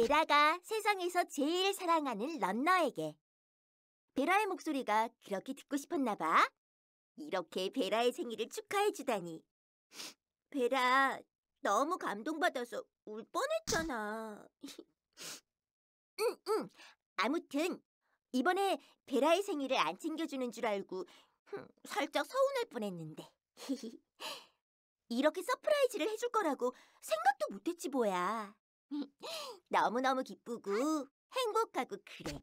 베라가 세상에서 제일 사랑하는 런너에게. 베라의 목소리가 그렇게 듣고 싶었나 봐. 이렇게 베라의 생일을 축하해 주다니. 베라, 너무 감동받아서 울 뻔했잖아. 응, 응. 아무튼 이번에 베라의 생일을 안 챙겨주는 줄 알고 흠, 살짝 서운할 뻔했는데. 이렇게 서프라이즈를 해줄 거라고 생각도 못했지 뭐야. 너무너무 기쁘고 행복하고 그래.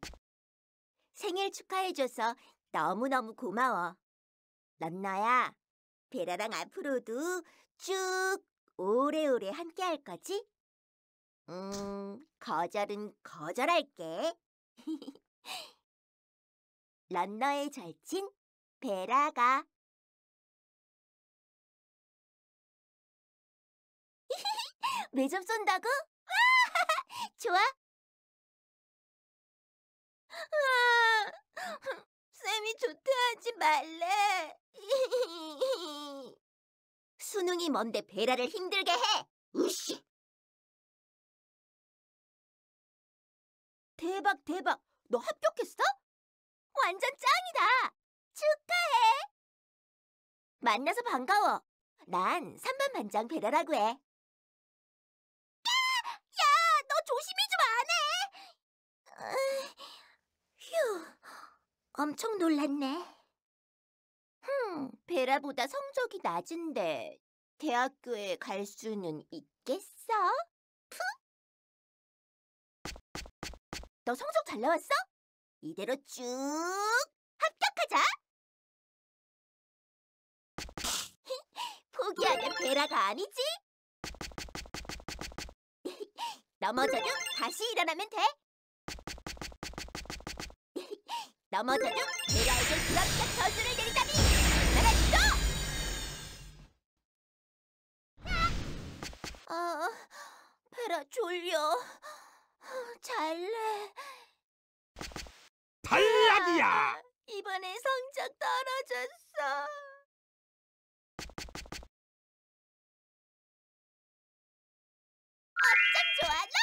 생일 축하해줘서 너무너무 고마워. 런나야, 베라랑 앞으로도 쭉 오래오래 함께 할 거지? 음, 거절은 거절할게. 런너의 절친 베라가 매점 쏜다고? 좋아? 아, 쌤이 좋다 하지 말래. 수능이 뭔데 베라를 힘들게 해. 으씨. 대박 대박. 너 합격했어? 완전 짱이다. 축하해. 만나서 반가워. 난 3반 반장 베라라고 해. 조심히 좀안 해! 어, 휴, 엄청 놀랐네. 흠, 베라보다 성적이 낮은데 대학교에 갈 수는 있겠어? 푸! 너 성적 잘 나왔어? 이대로 쭉 합격하자! 포기하는 베라가 아니지? 넘어져도 다시 일어나면 돼. 넘어져도 내가 알게 그렇게 저주를 내리다니! 나라 있어! 아, 베라 졸려. 잘래. 탈락이야! 아, 이번에 성적 떨어졌어. 어쩜 좋아,